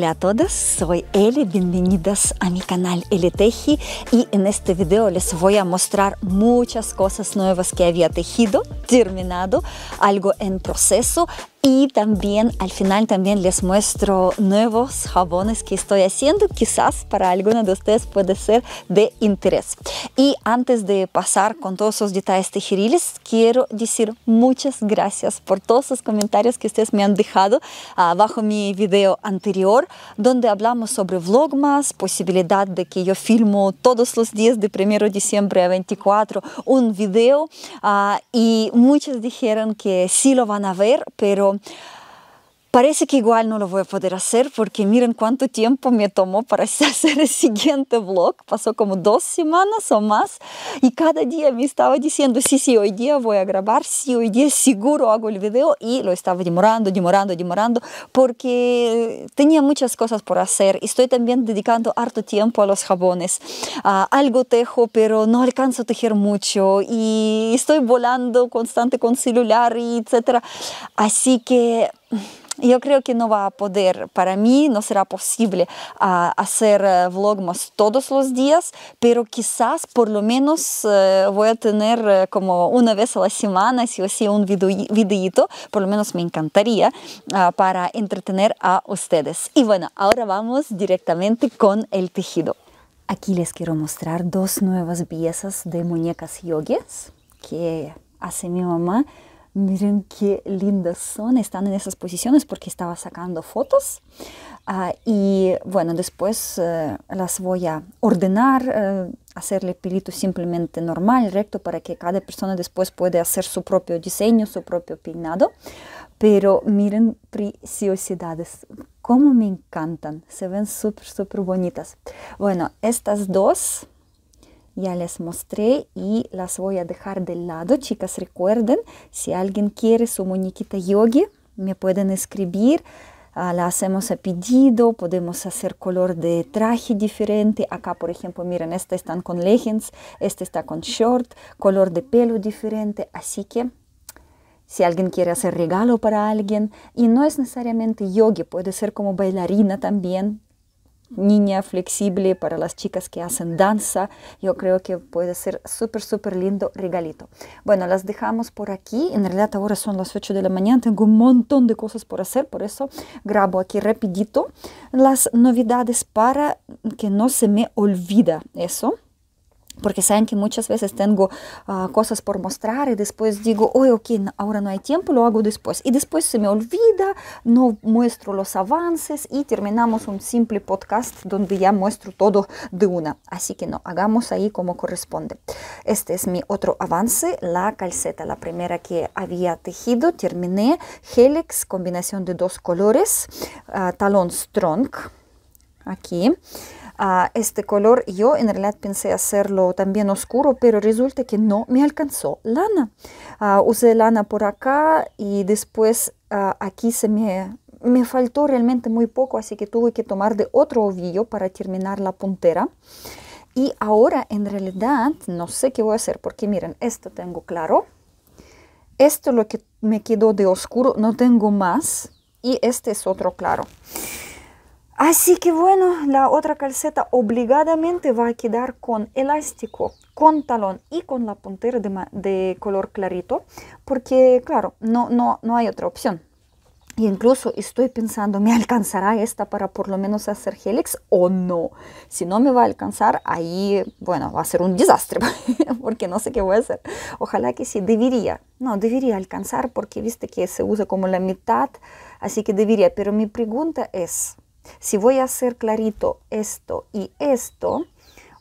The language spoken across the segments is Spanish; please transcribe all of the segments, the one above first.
Hola a todas, soy Eli, bienvenidas a mi canal Eli Teji y en este video les voy a mostrar muchas cosas nuevas que había tejido, terminado, algo en proceso y también al final también les muestro nuevos jabones que estoy haciendo, quizás para alguno de ustedes puede ser de interés. Y antes de pasar con todos esos detalles tejeriles, quiero decir muchas gracias por todos los comentarios que ustedes me han dejado abajo ah, mi video anterior, donde hablamos sobre Vlogmas, posibilidad de que yo filmo todos los días de 1 de diciembre a 24 un video ah, y muchos dijeron que sí lo van a ver, pero people Parece que igual no lo voy a poder hacer porque miren cuánto tiempo me tomó para hacer el siguiente vlog. Pasó como dos semanas o más y cada día me estaba diciendo, sí, sí, hoy día voy a grabar, sí, hoy día seguro hago el video y lo estaba demorando, demorando, demorando porque tenía muchas cosas por hacer. Estoy también dedicando harto tiempo a los jabones. algo tejo, pero no alcanzo a tejer mucho y estoy volando constante con celular y etcétera. Así que yo creo que no va a poder, para mí no será posible ah, hacer eh, vlogmas todos los días, pero quizás por lo menos eh, voy a tener eh, como una vez a la semana, si o si, un videito, por lo menos me encantaría, ah, para entretener a ustedes. Y bueno, ahora vamos directamente con el tejido. Aquí les quiero mostrar dos nuevas piezas de muñecas yogis que hace mi mamá miren qué lindas son, están en esas posiciones porque estaba sacando fotos. Ah, y bueno, después eh, las voy a ordenar, eh, hacerle pelito simplemente normal, recto, para que cada persona después pueda hacer su propio diseño, su propio peinado. Pero miren preciosidades, cómo me encantan, se ven súper, súper bonitas. Bueno, estas dos ya les mostré y las voy a dejar de lado. Chicas, recuerden, si alguien quiere su muñequita yogi, me pueden escribir. Ah, la hacemos a pedido, podemos hacer color de traje diferente. Acá, por ejemplo, miren, esta está con leggings, esta está con short, color de pelo diferente. Así que si alguien quiere hacer regalo para alguien, y no es necesariamente yogi, puede ser como bailarina también, niña flexible, para las chicas que hacen danza. Yo creo que puede ser súper, súper lindo regalito. Bueno, las dejamos por aquí. En realidad ahora son las 8 de la mañana. Tengo un montón de cosas por hacer, por eso grabo aquí rapidito las novedades para que no se me olvida eso porque saben que muchas veces tengo ah, cosas por mostrar y después digo, oye, ok, ahora no hay tiempo, lo hago después. Y después se me olvida, no muestro los avances y terminamos un simple podcast donde ya muestro todo de una. Así que no, hagamos ahí como corresponde. Este es mi otro avance, la calceta, la primera que había tejido, terminé, helix, combinación de dos colores, ah, talón strong, aquí este color. Yo en realidad pensé hacerlo también oscuro, pero resulta que no me alcanzó lana. Ah, usé lana por acá y después ah, aquí se me, me faltó realmente muy poco, así que tuve que tomar de otro ovillo para terminar la puntera. Y ahora en realidad no sé qué voy a hacer, porque miren, esto tengo claro. Esto lo que me quedó de oscuro, no tengo más. Y este es otro claro. Así que bueno, la otra calceta obligadamente va a quedar con elástico, con talón y con la puntera de, color clarito, porque claro, no, no, no hay otra opción. Y incluso estoy pensando, ¿me alcanzará esta para por lo menos hacer helix o no? Si no me va a alcanzar, ahí, bueno, va a ser un desastre, porque no sé qué voy a hacer. Ojalá que sí, debería, no, debería alcanzar, porque viste que se usa como la mitad, así que debería. Pero mi pregunta es, si voy a hacer clarito esto y esto,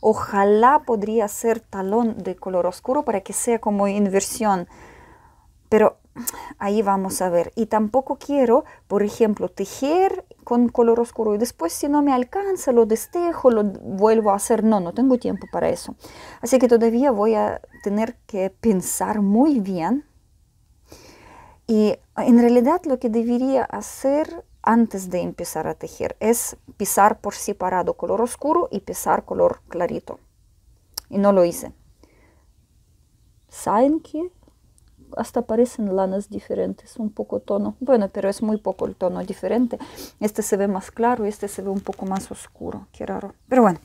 ojalá podría ser talón de color oscuro para que sea como inversión. Pero ahí vamos a ver. Y tampoco quiero, por ejemplo, tejer con color oscuro y después si no me alcanza lo destejo, lo vuelvo a hacer. No, no tengo tiempo para eso. Así que todavía voy a tener que pensar muy bien. Y en realidad lo que debería hacer antes de empezar a tejer. Es pisar por separado color oscuro y pisar color clarito. Y no lo hice. ¿Saben que hasta parecen lanas diferentes, un poco tono. Bueno, pero es muy poco el tono diferente. Este se ve más claro y este se ve un poco más oscuro. Qué raro. Pero bueno,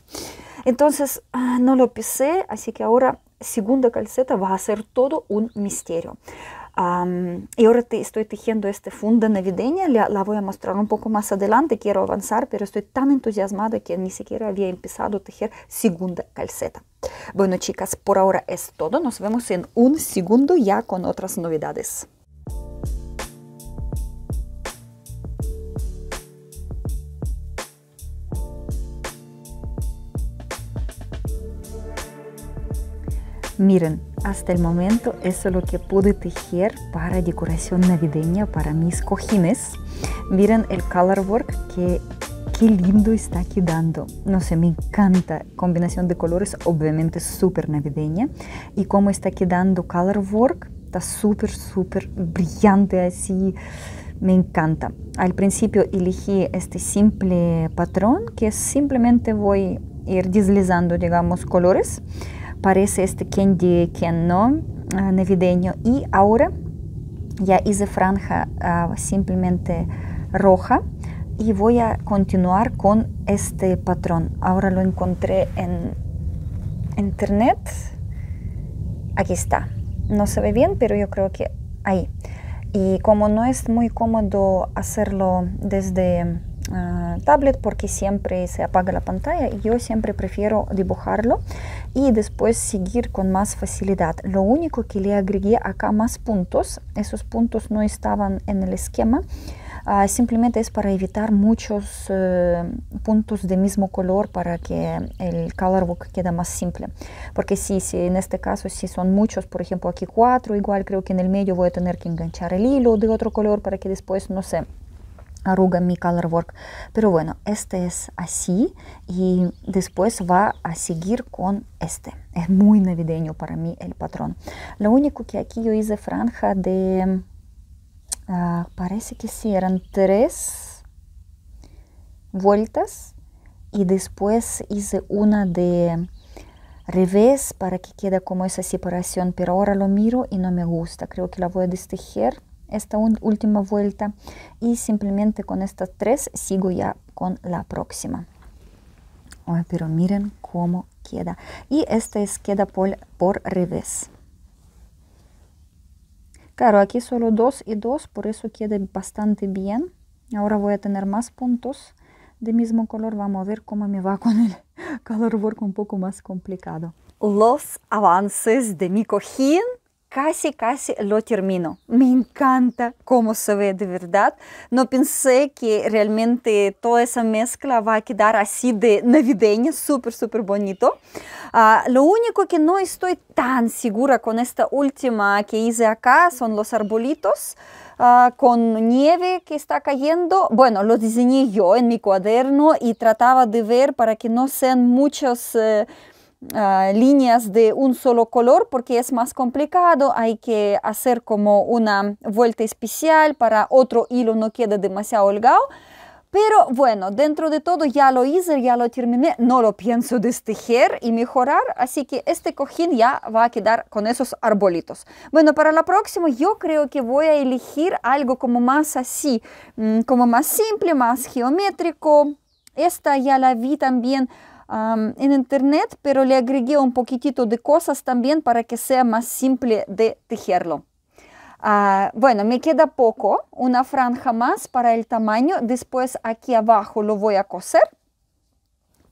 entonces ah, no lo pisé, así que ahora segunda calceta va a ser todo un misterio y ahora te estoy tejiendo este funda navideña, la, la, voy a mostrar un poco más adelante, quiero avanzar, pero estoy tan entusiasmada que ni siquiera había empezado a tejer segunda calceta. Bueno chicas, por ahora es todo, nos vemos en un segundo ya con otras novedades. Pues miren, hasta el momento eso es lo que pude tejer para decoración navideña para mis cojines. Miren el colorwork que qué lindo está quedando. No sé, me encanta. Combinación de colores obviamente súper navideña. Y cómo está quedando colorwork. Está súper, súper brillante así. Me encanta. Al principio elegí este simple patrón que simplemente voy a ir deslizando, digamos, colores parece este candy quien no navideño y ahora ya hice franja ah, simplemente roja y voy a continuar con este patrón ahora lo encontré en internet aquí está no se ve bien pero yo creo que ahí y como no es muy cómodo hacerlo desde Ah, tablet porque siempre se apaga la pantalla y yo siempre prefiero dibujarlo y después seguir con más facilidad. Lo único que le agregué acá más puntos, esos puntos no estaban en el esquema, ah, simplemente es para evitar muchos eh, puntos de mismo color para que el colorbook quede más simple porque si, si en este caso si son muchos por ejemplo aquí cuatro igual creo que en el medio voy a tener que enganchar el hilo de otro color para que después no se arruga mi color work pero bueno este es así y después va a seguir con este es muy navideño para mí el patrón lo único que aquí yo hice franja de ah, parece que eran tres vueltas y después hice una de revés para que quede como esa separación pero ahora lo miro y no me gusta creo que la voy a destejer esta última vuelta y simplemente con estas tres sigo ya con la próxima. pero miren cómo queda. Y esta es queda por, revés. Claro, aquí solo dos y dos. por eso queda bastante bien. Ahora voy a tener más puntos de mismo color. Vamos a ver cómo me va con el color work un poco más complicado. Los avances de mi cojín casi, casi lo termino. Me encanta cómo se ve de verdad. No pensé que realmente toda esa mezcla va a quedar así de navideña, súper, súper bonito. Ah, lo único que no estoy tan segura con esta última que hice acá son los arbolitos. Ah, con nieve que está cayendo. Bueno, lo diseñé yo en mi cuaderno y trataba de ver para que no sean muchos... Eh, Ah, líneas de un solo color porque es más complicado. Hay que hacer como una vuelta especial para otro hilo no quede demasiado holgado. Pero bueno, dentro de todo ya lo hice, ya lo terminé, no lo pienso destejer y mejorar, así que este cojín ya va a quedar con esos arbolitos. Bueno, para la próxima yo creo que voy a elegir algo como más así, mm, como más simple, más geométrico. Esta ya la vi también en internet, pero le agregué un poquitito de cosas también para que sea más simple de tejerlo. Ah, bueno, me queda poco, una franja más para el tamaño. Después aquí abajo lo voy a coser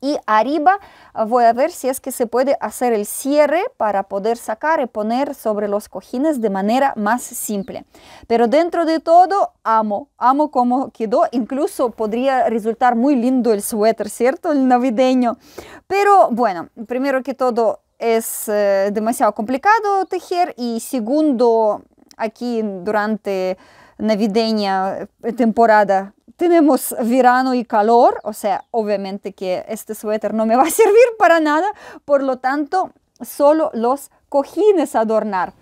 y arriba eh, voy a ver si es que se puede hacer el cierre para poder sacar y poner sobre los cojines de manera más simple. Pero dentro de todo, amo, amo cómo quedó. Incluso podría resultar muy lindo el suéter, ¿cierto? El navideño. Pero bueno, primero que todo es eh, demasiado complicado tejer y segundo, aquí durante navideña temporada tenemos verano y calor, o sea, obviamente que este suéter no me va a servir para nada, por lo tanto, solo los cojines adornar.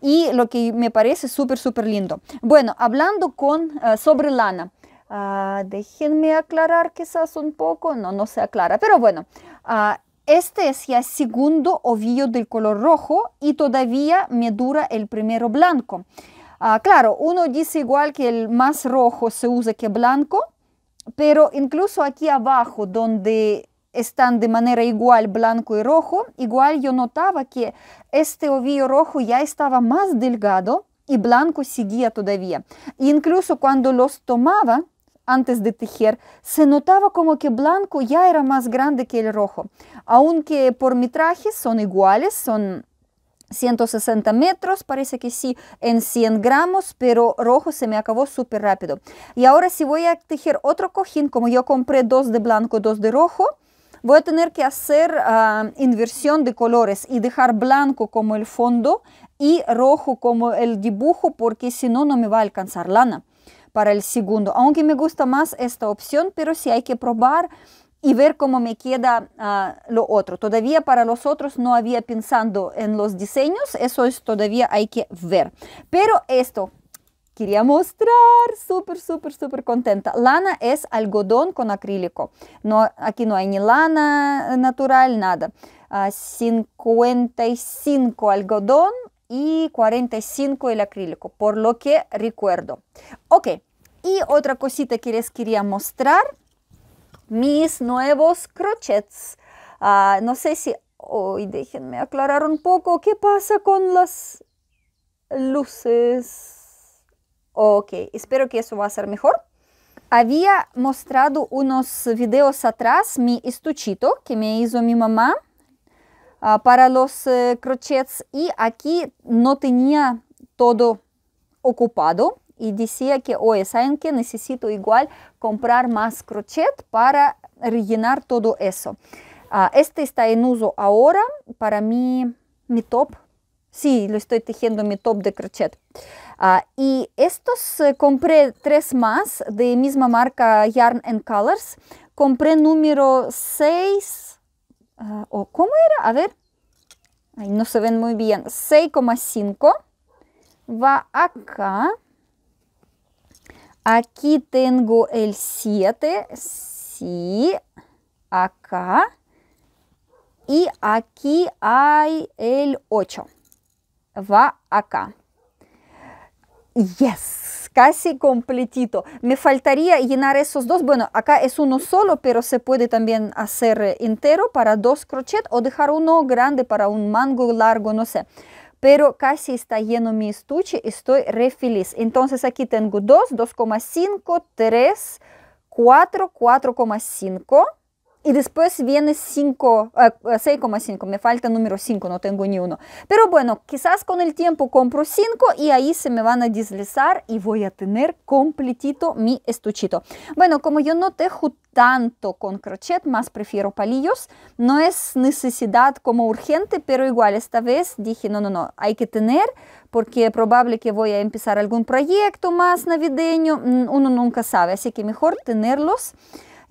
Y lo que me parece súper, súper lindo. Bueno, hablando con, sobre lana, déjenme aclarar quizás un poco, no, no se aclara, pero bueno, este es ya segundo ovillo del color rojo y todavía me dura el primero blanco. Ah, claro, uno dice igual que el más rojo se usa que blanco, pero incluso aquí abajo donde están de manera igual blanco y rojo, igual yo notaba que este ovillo rojo ya estaba más delgado y blanco seguía todavía. incluso cuando los tomaba antes de tejer, se notaba como que blanco ya era más grande que el rojo. Aunque por traje son iguales, son 160 metros, parece que sí, en 100 gramos, pero rojo se me acabó súper rápido. Y ahora si voy a tejer otro cojín, como yo compré dos de blanco, dos de rojo, voy a tener que hacer ah, inversión de colores y dejar blanco como el fondo y rojo como el dibujo, porque si no, no me va a alcanzar lana para el segundo. Aunque me gusta más esta opción, pero si hay que probar y ver cómo me queda ah, lo otro. Todavía para los otros no había pensando en los diseños, eso es todavía hay que ver. Pero esto quería mostrar, súper, súper, súper contenta. Lana es algodón con acrílico. No, aquí no hay ni lana natural, nada. Ah, a 55 algodón y 45 el acrílico, por lo que recuerdo. Ok, y otra cosita que les quería mostrar mis nuevos crochets. Ah, no sé si hoy, oh, déjenme aclarar un poco, ¿qué pasa con las luces? Ok, espero que eso va a ser mejor. Había mostrado unos videos atrás mi estuchito que me hizo mi mamá ah, para los eh, crochets y aquí no tenía todo ocupado y decía que, oye, ¿saben que Necesito igual comprar más crochet para rellenar todo eso. Ah, este está en uso ahora para mí, mi top. Sí, lo estoy tejiendo mi top de crochet. Ah, y estos eh, compré tres más de misma marca Yarn and Colors. Compré número 6, ah, o ¿cómo era? A ver, no se ven muy bien. 6,5 va acá. Aquí tengo el 7, sí, acá. Y aquí hay el 8. Va acá. Yes, casi completito. Me faltaría llenar esos dos. Bueno, acá es uno solo, pero se puede también hacer eh, entero para dos crochet o dejar uno grande para un mango largo, no sé pero casi está lleno mi estuche, estoy re feliz. Entonces aquí tengo 2, 2,5, 3, 4, 4,5 y después viene 5, 6,5. Ah, ah, me falta número 5, no tengo ni uno. Pero bueno, quizás con el tiempo compro 5 y ahí se me van a deslizar y voy a tener completito mi estuchito. Bueno, como yo no tejo tanto con crochet, más prefiero palillos. No es necesidad como urgente, pero igual esta vez dije, no, no, no, hay que tener porque probable que voy a empezar algún proyecto más navideño. Mm, uno nunca sabe, así que mejor tenerlos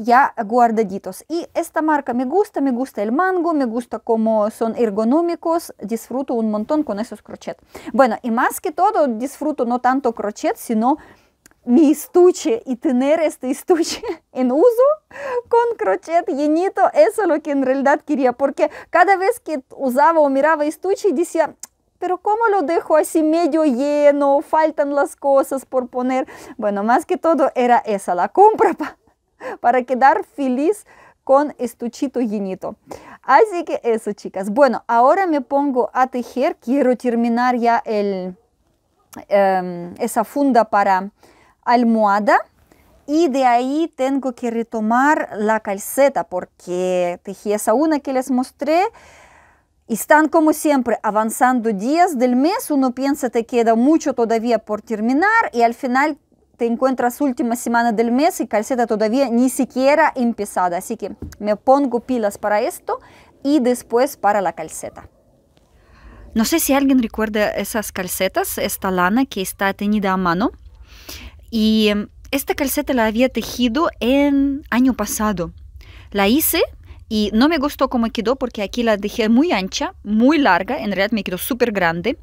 ya guardaditos. Y esta marca me gusta, me gusta el mango, me gusta como son ergonómicos, disfruto un montón con esos crochet. Bueno, y más que todo disfruto no tanto crochet, sino mi estuche y tener este estuche en uso con crochet llenito, eso es lo que en realidad quería, porque cada vez que usaba o miraba estuche decía, pero como lo dejo así medio lleno? Faltan las cosas por poner. Bueno, más que todo era esa la compra para quedar feliz con estuchito llenito. Así que eso, chicas. Bueno, ahora me pongo a tejer. Quiero terminar ya el, em, esa funda para almohada. Y de ahí tengo que retomar la calceta porque tejí esa una que les mostré. y Están como siempre avanzando días del mes, uno piensa que queda mucho todavía por terminar y al final encuentra encuentras última semana del mes y calceta todavía ni siquiera empezada. Así que me pongo pilas para esto y después para la calceta. No sé si alguien recuerda esas calcetas, esta lana que está tenida a mano. Y em, esta calceta la había tejido en año pasado. La hice y no me gustó cómo quedó porque aquí la dejé muy ancha, muy larga, en realidad me quedó súper grande.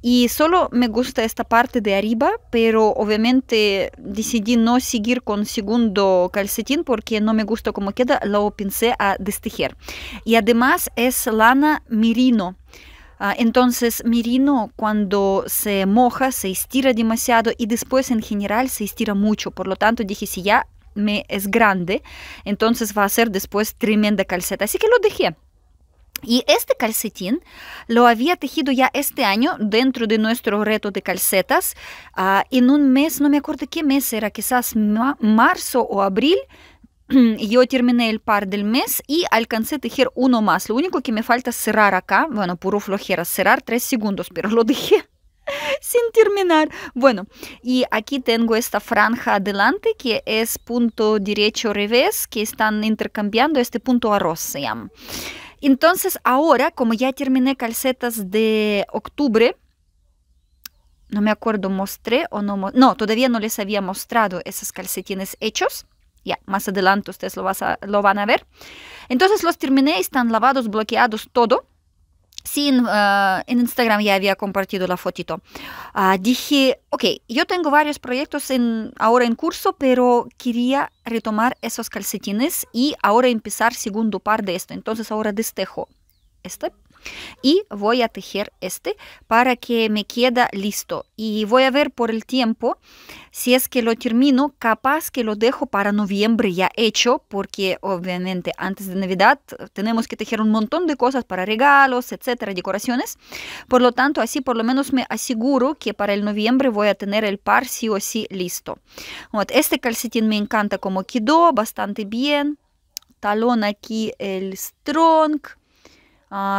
Y solo me gusta esta parte de arriba, pero obviamente decidí no seguir con segundo calcetín porque no me gustó cómo queda, lo pensé a destejer. Y además es lana mirino. Ah, entonces, mirino cuando se moja, se estira demasiado y después en general se estira mucho. Por lo tanto, dije, si ya me es grande, entonces va a ser después tremenda calceta. Así que lo dejé. Y este calcetín lo había tejido ya este año dentro de nuestro reto de calcetas ah, en un mes, no me acuerdo qué mes era, quizás marzo o abril. Yo terminé el par del mes y alcancé a tejer uno más. Lo único que me falta es cerrar acá. Bueno, puro flojera cerrar tres segundos, pero lo dejé sin terminar. Bueno, y aquí tengo esta franja adelante que es punto derecho revés, que están intercambiando este punto arroz se Entonces ahora, como ya terminé calcetas de octubre, no me acuerdo, mostré o no, no, todavía no les había mostrado esas calcetines hechos. Ya, más adelante ustedes lo, lo van a ver. Entonces los terminé, están lavados, bloqueados, todo. Sí, ah, en, Instagram ya había compartido la fotito. Ah, dije, ok, yo tengo varios proyectos en, ahora en curso, pero quería retomar esos calcetines y ahora empezar segundo par de esto. Entonces ahora destejo este y voy a tejer este para que me queda listo. Y voy a ver por el tiempo si es que lo termino, capaz que lo dejo para noviembre ya hecho, porque obviamente antes de Navidad tenemos que tejer un montón de cosas para regalos, etcétera, decoraciones. Por lo tanto, así por lo menos me aseguro que para el noviembre voy a tener el par sí o sí listo. Este calcetín me encanta como quedó, bastante bien. Talón aquí el strong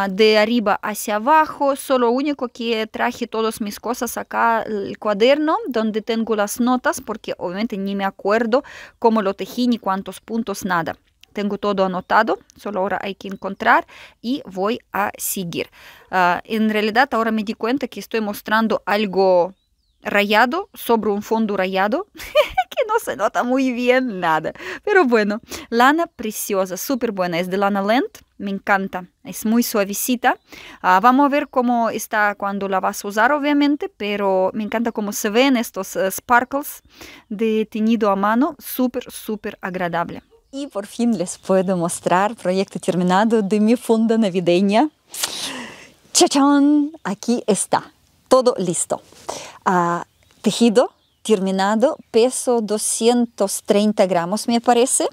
de arriba hacia abajo, solo único que traje todas mis cosas acá el cuaderno donde tengo las notas porque obviamente ni me acuerdo cómo lo tejí ni cuántos puntos, nada. Tengo todo anotado, solo ahora hay que encontrar y voy a seguir. en realidad ahora me di cuenta que estoy mostrando algo rayado sobre un fondo rayado que no se nota muy bien nada. Pero bueno, lana preciosa, súper buena, es de Lana lent me encanta, es muy suavecita. Ah, vamos a ver cómo está cuando la vas a usar, obviamente, pero me encanta cómo se ven estos eh, sparkles de teñido a mano, súper, súper agradable. Y por fin les puedo mostrar proyecto terminado de mi funda navideña. ¡Chachán! Aquí está, todo listo. Ah, tejido terminado, peso 230 gramos me parece.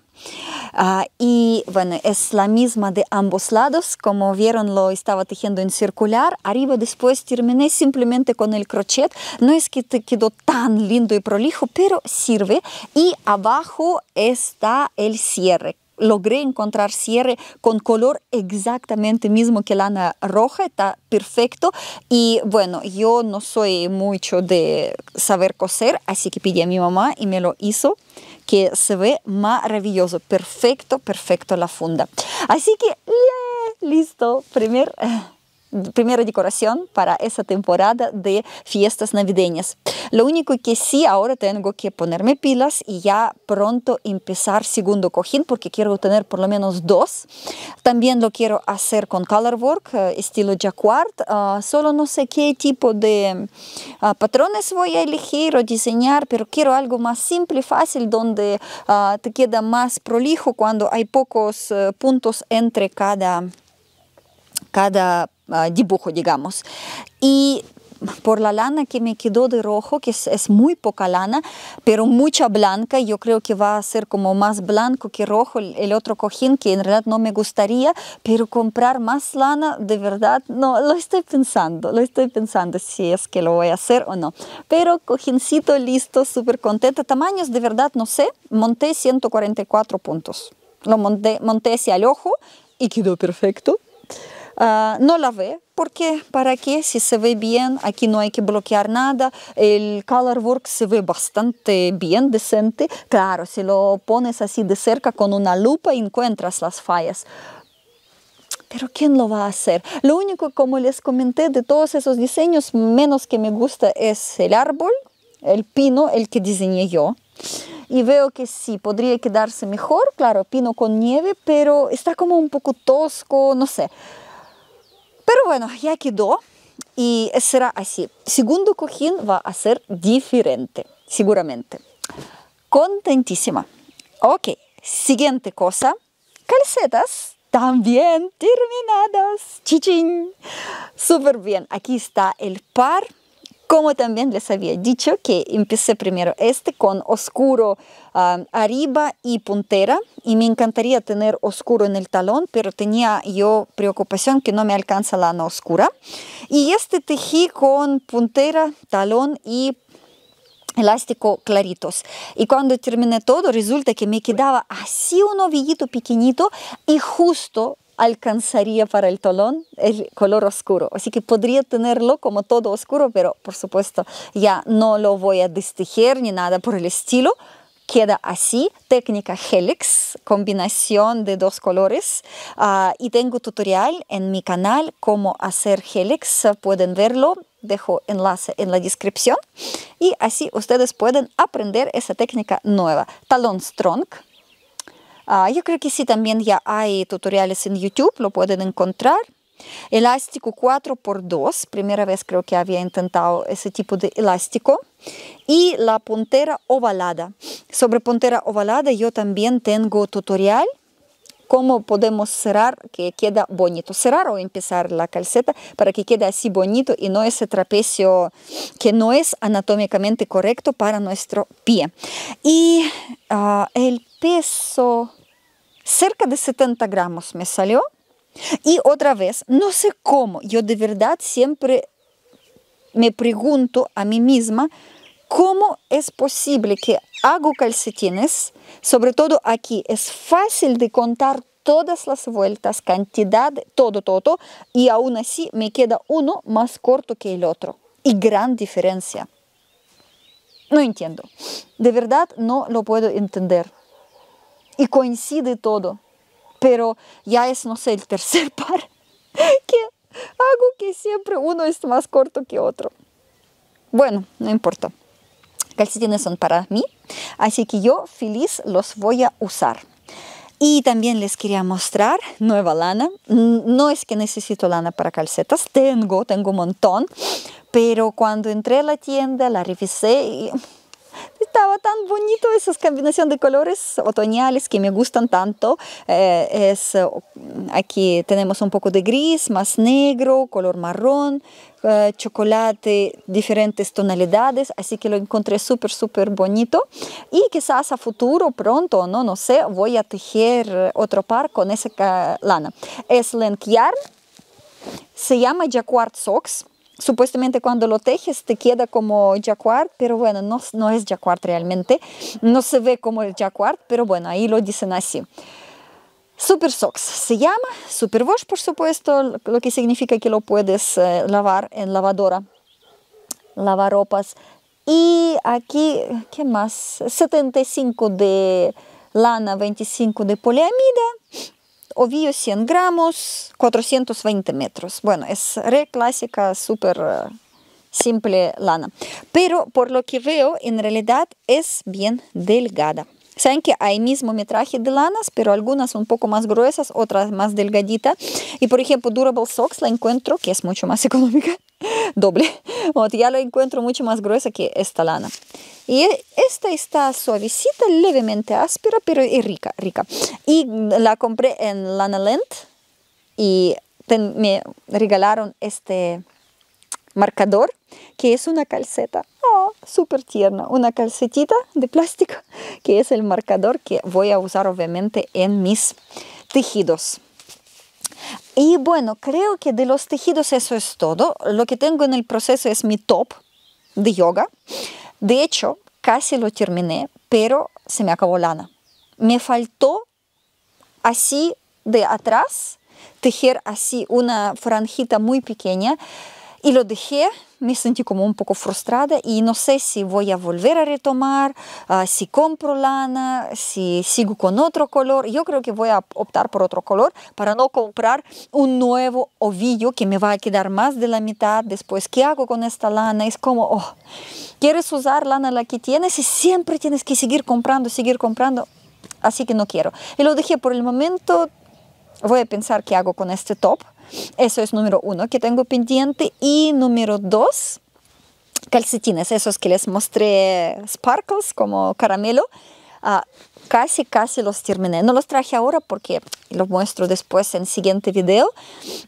Ah, y bueno, es la misma de ambos lados, como vieron lo estaba tejiendo en circular, arriba después terminé simplemente con el crochet, no es que te quedó tan lindo y prolijo, pero sirve y abajo está el cierre logré encontrar cierre con color exactamente mismo que lana roja, está perfecto. Y bueno, yo no soy mucho de saber coser, así que pedí a mi mamá y me lo hizo que se ve maravilloso, perfecto, perfecto la funda. Así que, listo, primer primera decoración para esa temporada de fiestas navideñas. Lo único que sí ahora tengo que ponerme pilas y ya pronto empezar segundo cojín porque quiero tener por lo menos dos. También lo quiero hacer con colorwork eh, estilo jacquard. Ah, solo no sé qué tipo de ah, patrones voy a elegir o diseñar, pero quiero algo más simple, y fácil, donde ah, te queda más prolijo cuando hay pocos eh, puntos entre cada cada ah, dibujo, digamos. Y por la lana que me quedó de rojo, que es, muy poca lana, pero mucha blanca, yo creo que va a ser como más blanco que rojo el, otro cojín, que en realidad no me gustaría, pero comprar más lana, de verdad, no, lo estoy pensando, lo estoy pensando si es que lo voy a hacer o no. Pero cojincito listo, súper contenta, tamaños de verdad, no sé, monté 144 puntos, lo monté, monté hacia el ojo y quedó perfecto Ah, no la ve, porque para qué, si se ve bien, aquí no hay que bloquear nada, el color work se ve bastante bien, decente, claro, si lo pones así de cerca con una lupa encuentras las fallas. Pero ¿quién lo va a hacer? Lo único, como les comenté, de todos esos diseños, menos que me gusta es el árbol, el pino, el que diseñé yo y veo que sí, podría quedarse mejor, claro, pino con nieve, pero está como un poco tosco, no sé. Pero bueno, ya quedó y será así. Segundo cojín va a ser diferente, seguramente. Contentísima. Ok, siguiente cosa. Calcetas también terminadas. Chichín. Súper bien. Aquí está el par como también les había dicho que empecé primero este con oscuro arriba y puntera y me encantaría tener oscuro en el talón, pero tenía yo preocupación que no me alcanza lana oscura. Y este tejí con puntera, talón y elástico claritos. Y cuando terminé todo, resulta que me quedaba así un ovillito pequeñito y justo alcanzaría para el talón el color oscuro. Así que podría tenerlo como todo oscuro, pero por supuesto ya no lo voy a distingir ni nada por el estilo. Queda así, técnica Helix, combinación de dos colores. Ah, y tengo tutorial en mi canal cómo hacer Helix, pueden verlo dejo enlace en la descripción y así ustedes pueden aprender esa técnica nueva. Talón strong, Ah, yo creo que sí, también ya hay tutoriales en YouTube, lo pueden encontrar. Elástico 4x2, primera vez creo que había intentado ese tipo de elástico. Y la puntera ovalada. Sobre puntera ovalada yo también tengo tutorial cómo podemos cerrar que queda bonito. Cerrar o empezar la calceta para que quede así bonito y no ese trapecio que no es anatómicamente correcto para nuestro pie. Y ah, el peso Cerca de 70 gramos me salió. Y otra vez, no sé cómo, yo de verdad siempre me pregunto a mí misma, ¿cómo es posible que hago calcetines? Sobre todo aquí, es fácil de contar todas las vueltas, cantidad, todo, todo, todo, y aún así me queda uno más corto que el otro. Y gran diferencia. No entiendo. De verdad no lo puedo entender y coincide todo. Pero ya es, no sé, el tercer par que hago que siempre uno es más corto que otro. Bueno, no importa. Calcetines son para mí, así que yo feliz los voy a usar. Y también les quería mostrar nueva lana. No es que necesito lana para calcetas, tengo, tengo un montón, pero cuando entré a la tienda la revisé y estaba tan bonito esa combinación de colores otoñales que me gustan tanto. Eh, es, aquí tenemos un poco de gris, más negro, color marrón, eh, chocolate, diferentes tonalidades, así que lo encontré súper, súper bonito. Y quizás a futuro, pronto, no, no sé, voy a tejer otro par con esa lana. Es link yarn, se llama Jacquard Socks supuestamente cuando lo tejes te queda como jacquard, pero bueno, no, es jacquard realmente, no se ve como el jacquard, pero bueno, ahí lo dicen así. Super Socks se llama, Super Wash por supuesto, lo que significa que lo puedes eh, lavar en lavadora, lavar ropas. Y aquí, ¿qué más? 75 de lana, 25 de poliamida, ovillo 100 gramos, 420 metros. Bueno, es re clásica, súper eh, simple lana. Pero por lo que veo, en realidad es bien delgada. Saben que hay mismo metraje de lanas, pero algunas un poco más gruesas, otras más delgaditas. Y por ejemplo, Durable Socks la encuentro, que es mucho más económica, doble. ya lo encuentro mucho más gruesa que esta lana. Y e, esta está suavecita, levemente áspera, pero es rica, rica. Y la compré en Lana lent y me regalaron este marcador que es una calceta. Oh, súper tierna. Una calcetita de plástico que es el marcador que voy a usar obviamente en mis tejidos. Y bueno, creo que de los tejidos eso es todo. Lo que tengo en el proceso es mi top de yoga. De hecho, casi lo terminé, pero se me acabó lana. Me faltó así de atrás tejer así una franjita muy pequeña y lo dejé, me sentí como un poco frustrada y no sé si voy a volver a retomar, ah, si compro lana, si sigo con otro color. Yo creo que voy a optar por otro color para no comprar un nuevo ovillo que me va a quedar más de la mitad después. ¿Qué hago con esta lana? Es como, oh, quieres usar lana la que tienes y siempre tienes que seguir comprando, seguir comprando. Así que no quiero. Y lo dejé por el momento. Voy a pensar qué hago con este top eso es número uno que tengo pendiente. Y número dos, calcetines, esos que les mostré sparkles como caramelo. Ah, casi, casi los terminé. No los traje ahora porque los muestro después en el siguiente video.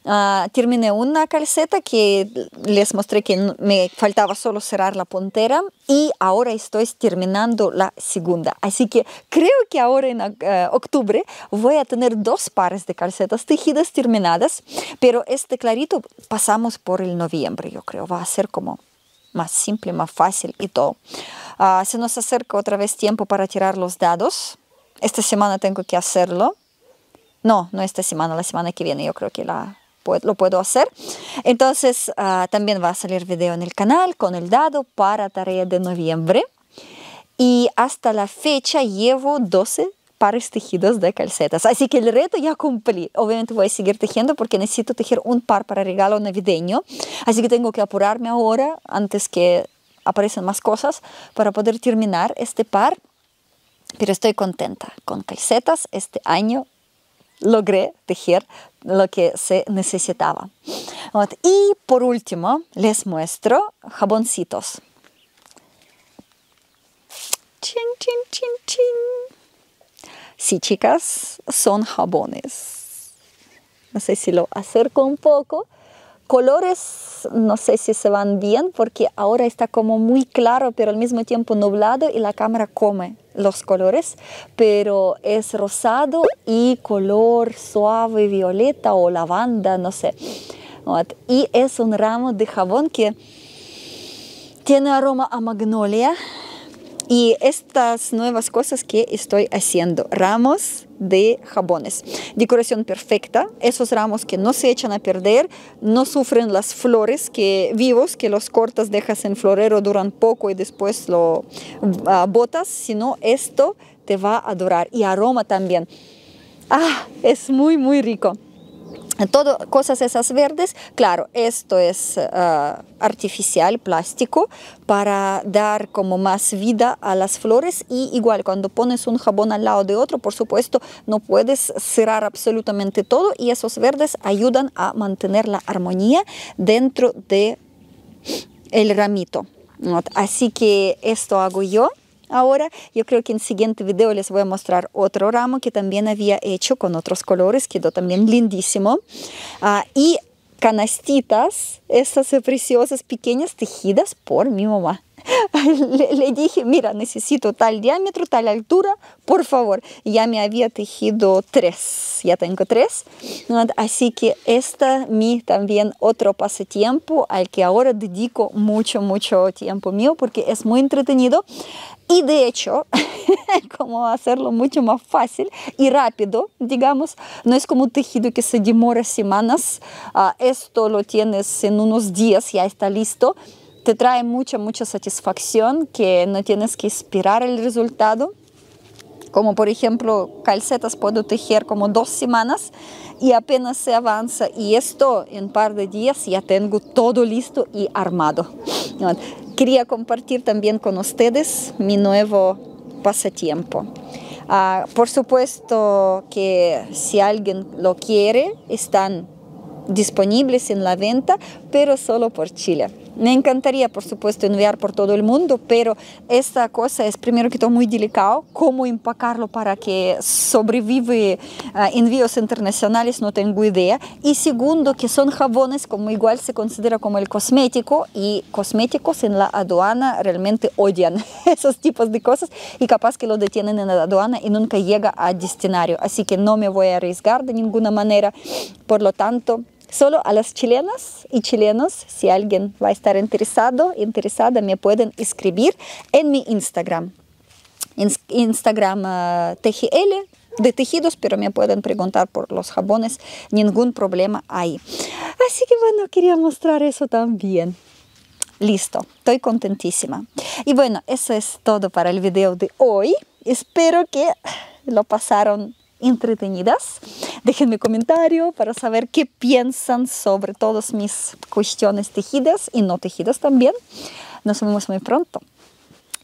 Ah, terminé una calceta que les mostré que me faltaba solo cerrar la puntera y ahora estoy terminando la segunda. Así que creo que ahora en eh, octubre voy a tener dos pares de calcetas tejidas terminadas, pero este clarito pasamos por el noviembre, yo creo, va a ser como más simple, más fácil y todo. Ah, se nos acerca otra vez tiempo para tirar los dados. Esta semana tengo que hacerlo. No, no esta semana, la semana que viene yo creo que la, lo puedo hacer. Entonces ah, también va a salir video en el canal con el dado para tarea de noviembre. Y hasta la fecha llevo 12 pares tejidos de calcetas. Así que el reto ya cumplí. Obviamente voy a seguir tejiendo porque necesito tejer un par para regalo navideño. Así que tengo que apurarme ahora antes que aparecen más cosas para poder terminar este par. Pero estoy contenta. Con calcetas este año logré tejer lo que se necesitaba. Y por último les muestro jaboncitos. Chin, chin, chin, chin. Sí, chicas, son jabones. No sé si lo acerco un poco. Colores, no sé si se van bien porque ahora está como muy claro, pero al mismo tiempo nublado y la cámara come los colores, pero es rosado y color suave, violeta o lavanda, no sé. Y es un ramo de jabón que tiene aroma a magnolia, y estas nuevas cosas que estoy haciendo, ramos de jabones. Decoración perfecta, esos ramos que no se echan a perder, no sufren las flores que vivos, que los cortas, dejas en florero, duran poco y después lo ah, botas, sino esto te va a adorar y aroma también. Ah, es muy, muy rico todo, cosas esas verdes, claro, esto es ah, artificial, plástico, para dar como más vida a las flores y igual cuando pones un jabón al lado de otro, por supuesto, no puedes cerrar absolutamente todo y esos verdes ayudan a mantener la armonía dentro de el ramito. Así que esto hago yo. Ahora yo creo que en el siguiente video les voy a mostrar otro ramo que también había hecho con otros colores, quedó también lindísimo. Ah, y canastitas, estas preciosas pequeñas tejidas por mi mamá. le, dije, mira, necesito tal diámetro, tal altura, por favor. Ya me había tejido tres, ya tengo tres. Así que esta mi también otro pasatiempo al que ahora dedico mucho, mucho tiempo mío porque es muy entretenido. Y de hecho, como hacerlo mucho más fácil y rápido, digamos, no es como un tejido que se demora semanas, ah, esto lo tienes en unos días, ya está listo te trae mucha, mucha satisfacción que no tienes que esperar el resultado. Como por ejemplo, calcetas puedo tejer como dos semanas y apenas se avanza. Y esto en un par de días ya tengo todo listo y armado. Quería compartir también con ustedes mi nuevo pasatiempo. Ah, por supuesto que si alguien lo quiere, están disponibles en la venta, pero solo por Chile. Me encantaría, por supuesto, enviar por todo el mundo, pero esta cosa es primero que todo muy delicado, cómo empacarlo para que sobrevive eh, envíos internacionales, no tengo idea. Y segundo, que son jabones, como igual se considera como el cosmético, y cosméticos en la aduana realmente odian esos tipos de cosas y capaz que lo detienen en la aduana y nunca llega a destinario. Así que no me voy a arriesgar de ninguna manera. Por lo tanto, solo a las chilenas y chilenos, si alguien va a estar interesado, interesada, me pueden escribir en mi Instagram. Instagram ah, TGL de tejidos, pero me pueden preguntar por los jabones, ningún problema ahí. Así que bueno, quería mostrar eso también. Listo, estoy contentísima. Y bueno, eso es todo para el video de hoy. Espero que lo pasaron entretenidas. Déjenme comentario para saber qué piensan sobre todas mis cuestiones tejidas y no tejidas también. Nos vemos muy pronto.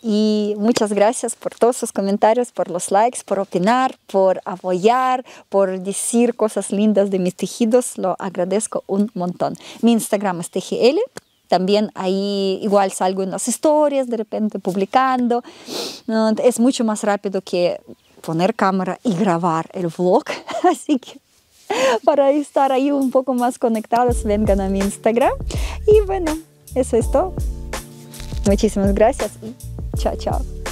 Y muchas gracias por todos sus comentarios, por los likes, por opinar, por apoyar, por decir cosas lindas de mis tejidos. Lo agradezco un montón. Mi Instagram es TGL. También ahí igual salgo en las historias, de repente publicando. Es mucho más rápido que poner cámara y grabar el vlog. Así que para estar ahí un poco más conectados, vengan a mi Instagram. Y bueno, eso es todo. Muchísimas gracias y chao, chao.